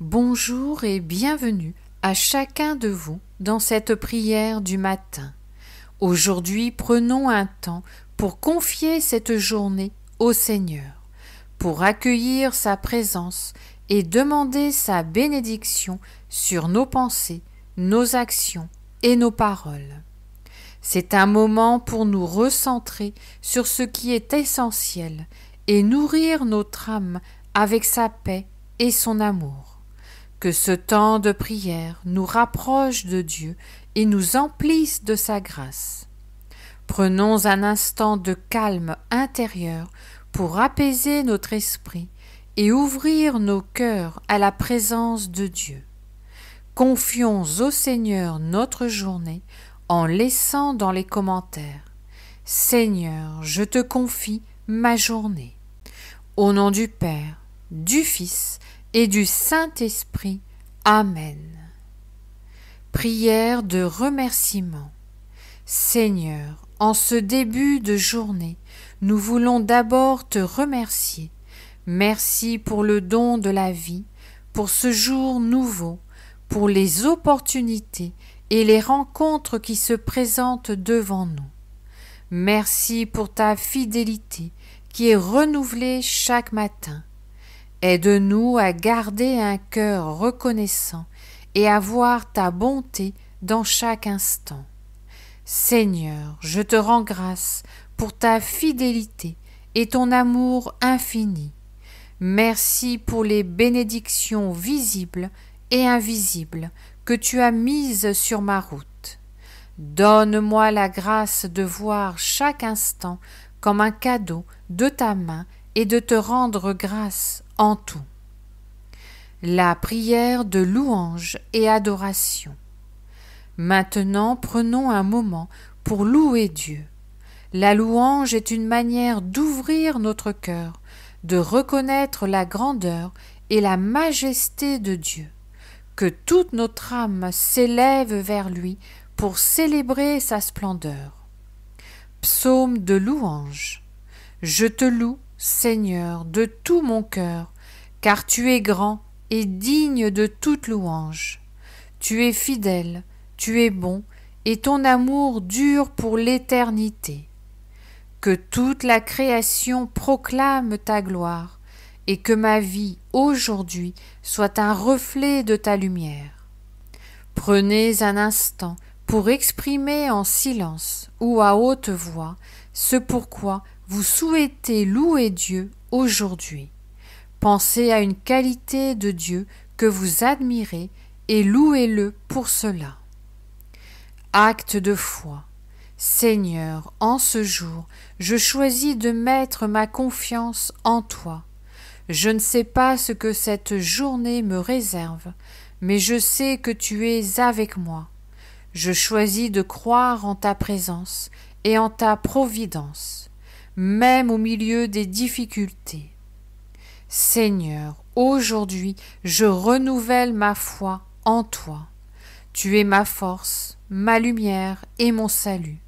Bonjour et bienvenue à chacun de vous dans cette prière du matin. Aujourd'hui, prenons un temps pour confier cette journée au Seigneur, pour accueillir sa présence et demander sa bénédiction sur nos pensées, nos actions et nos paroles. C'est un moment pour nous recentrer sur ce qui est essentiel et nourrir notre âme avec sa paix et son amour. Que ce temps de prière nous rapproche de Dieu et nous emplisse de sa grâce. Prenons un instant de calme intérieur pour apaiser notre esprit et ouvrir nos cœurs à la présence de Dieu. Confions au Seigneur notre journée en laissant dans les commentaires Seigneur, je te confie ma journée. Au nom du Père, du Fils et du Saint-Esprit. Amen. Prière de remerciement. Seigneur, en ce début de journée, nous voulons d'abord te remercier. Merci pour le don de la vie, pour ce jour nouveau, pour les opportunités et les rencontres qui se présentent devant nous. Merci pour ta fidélité qui est renouvelée chaque matin. Aide-nous à garder un cœur reconnaissant et à voir ta bonté dans chaque instant. Seigneur, je te rends grâce pour ta fidélité et ton amour infini. Merci pour les bénédictions visibles et invisibles que tu as mises sur ma route. Donne-moi la grâce de voir chaque instant comme un cadeau de ta main et de te rendre grâce en tout. La prière de louange et adoration. Maintenant prenons un moment pour louer Dieu. La louange est une manière d'ouvrir notre cœur, de reconnaître la grandeur et la majesté de Dieu, que toute notre âme s'élève vers lui pour célébrer sa splendeur. Psaume de louange. Je te loue, Seigneur, de tout mon cœur, car tu es grand et digne de toute louange. Tu es fidèle, tu es bon, et ton amour dure pour l'éternité. Que toute la création proclame ta gloire, et que ma vie aujourd'hui soit un reflet de ta lumière. Prenez un instant pour exprimer en silence ou à haute voix ce pourquoi vous souhaitez louer Dieu aujourd'hui. Pensez à une qualité de Dieu que vous admirez et louez-le pour cela. Acte de foi. Seigneur, en ce jour, je choisis de mettre ma confiance en toi. Je ne sais pas ce que cette journée me réserve, mais je sais que tu es avec moi je choisis de croire en ta présence et en ta providence, même au milieu des difficultés. Seigneur, aujourd'hui je renouvelle ma foi en toi. Tu es ma force, ma lumière et mon salut.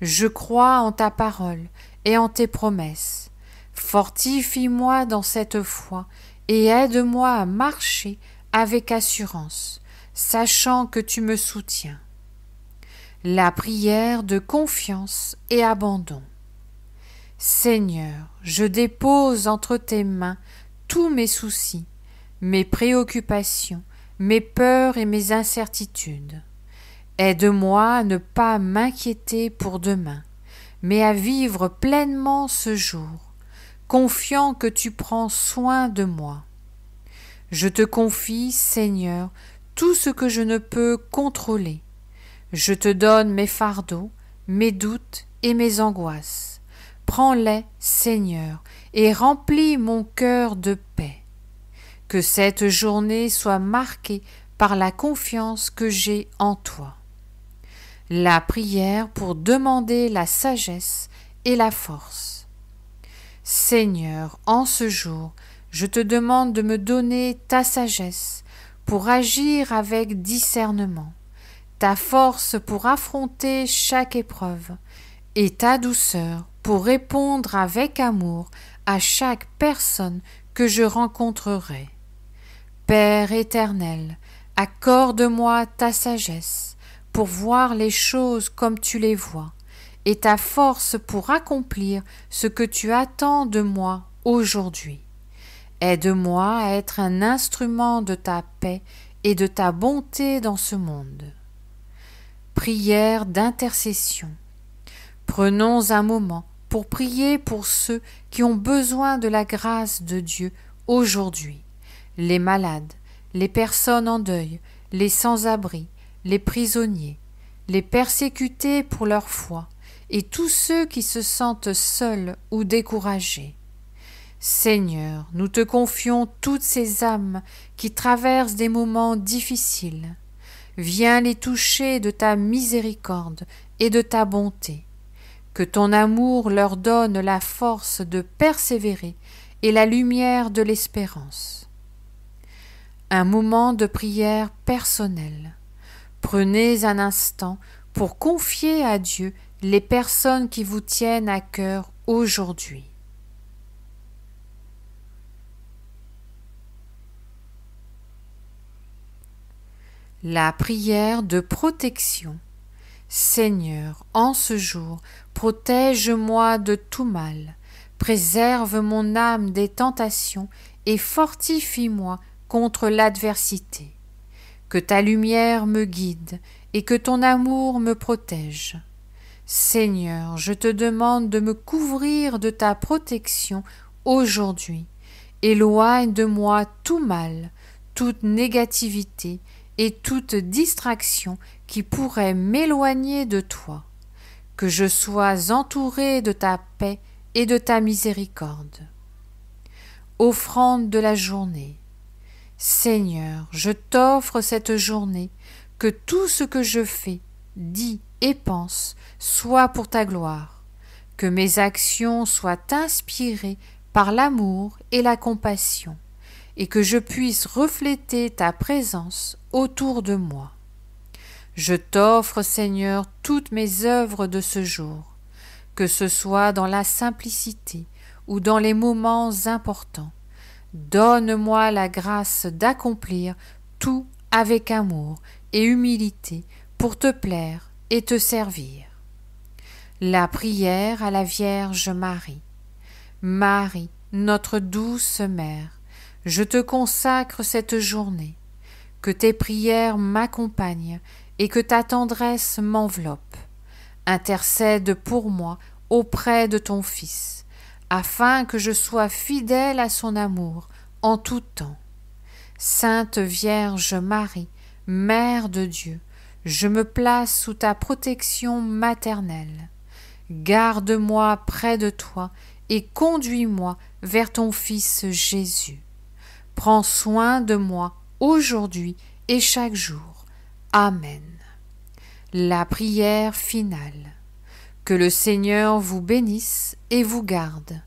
Je crois en ta parole et en tes promesses. Fortifie-moi dans cette foi et aide-moi à marcher avec assurance, sachant que tu me soutiens la prière de confiance et abandon. Seigneur, je dépose entre tes mains tous mes soucis, mes préoccupations, mes peurs et mes incertitudes. Aide-moi à ne pas m'inquiéter pour demain, mais à vivre pleinement ce jour, confiant que tu prends soin de moi. Je te confie, Seigneur, tout ce que je ne peux contrôler, je te donne mes fardeaux, mes doutes et mes angoisses. Prends-les, Seigneur, et remplis mon cœur de paix. Que cette journée soit marquée par la confiance que j'ai en toi. La prière pour demander la sagesse et la force. Seigneur, en ce jour, je te demande de me donner ta sagesse pour agir avec discernement ta force pour affronter chaque épreuve et ta douceur pour répondre avec amour à chaque personne que je rencontrerai. Père éternel, accorde-moi ta sagesse pour voir les choses comme tu les vois, et ta force pour accomplir ce que tu attends de moi aujourd'hui. Aide-moi à être un instrument de ta paix et de ta bonté dans ce monde prière d'intercession. Prenons un moment pour prier pour ceux qui ont besoin de la grâce de Dieu aujourd'hui, les malades, les personnes en deuil, les sans-abri, les prisonniers, les persécutés pour leur foi, et tous ceux qui se sentent seuls ou découragés. Seigneur, nous te confions toutes ces âmes qui traversent des moments difficiles viens les toucher de ta miséricorde et de ta bonté. Que ton amour leur donne la force de persévérer et la lumière de l'espérance. Un moment de prière personnelle. Prenez un instant pour confier à Dieu les personnes qui vous tiennent à cœur aujourd'hui. La prière de protection. Seigneur, en ce jour, protège-moi de tout mal, préserve mon âme des tentations et fortifie-moi contre l'adversité. Que ta lumière me guide et que ton amour me protège. Seigneur, je te demande de me couvrir de ta protection aujourd'hui. Éloigne de moi tout mal, toute négativité, et toute distraction qui pourrait m'éloigner de toi, que je sois entouré de ta paix et de ta miséricorde. Offrande de la journée. Seigneur, je t'offre cette journée, que tout ce que je fais, dis et pense soit pour ta gloire, que mes actions soient inspirées par l'amour et la compassion et que je puisse refléter ta présence autour de moi. Je t'offre, Seigneur, toutes mes œuvres de ce jour, que ce soit dans la simplicité ou dans les moments importants. Donne-moi la grâce d'accomplir tout avec amour et humilité pour te plaire et te servir. La prière à la Vierge Marie. Marie, notre douce mère, je te consacre cette journée, que tes prières m'accompagnent et que ta tendresse m'enveloppe. Intercède pour moi auprès de ton Fils, afin que je sois fidèle à son amour en tout temps. Sainte Vierge Marie, Mère de Dieu, je me place sous ta protection maternelle. Garde-moi près de toi et conduis-moi vers ton Fils Jésus. Prends soin de moi aujourd'hui et chaque jour. Amen. La prière finale. Que le Seigneur vous bénisse et vous garde.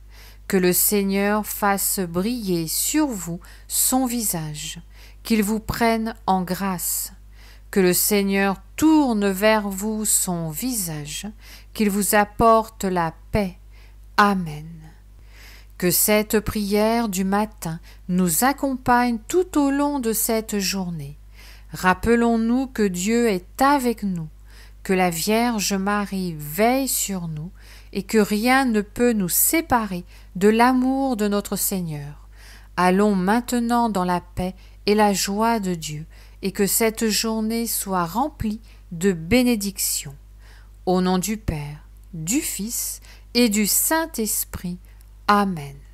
Que le Seigneur fasse briller sur vous son visage. Qu'il vous prenne en grâce. Que le Seigneur tourne vers vous son visage. Qu'il vous apporte la paix. Amen. Que cette prière du matin nous accompagne tout au long de cette journée. Rappelons-nous que Dieu est avec nous, que la Vierge Marie veille sur nous et que rien ne peut nous séparer de l'amour de notre Seigneur. Allons maintenant dans la paix et la joie de Dieu et que cette journée soit remplie de bénédictions. Au nom du Père, du Fils et du Saint-Esprit, Amen.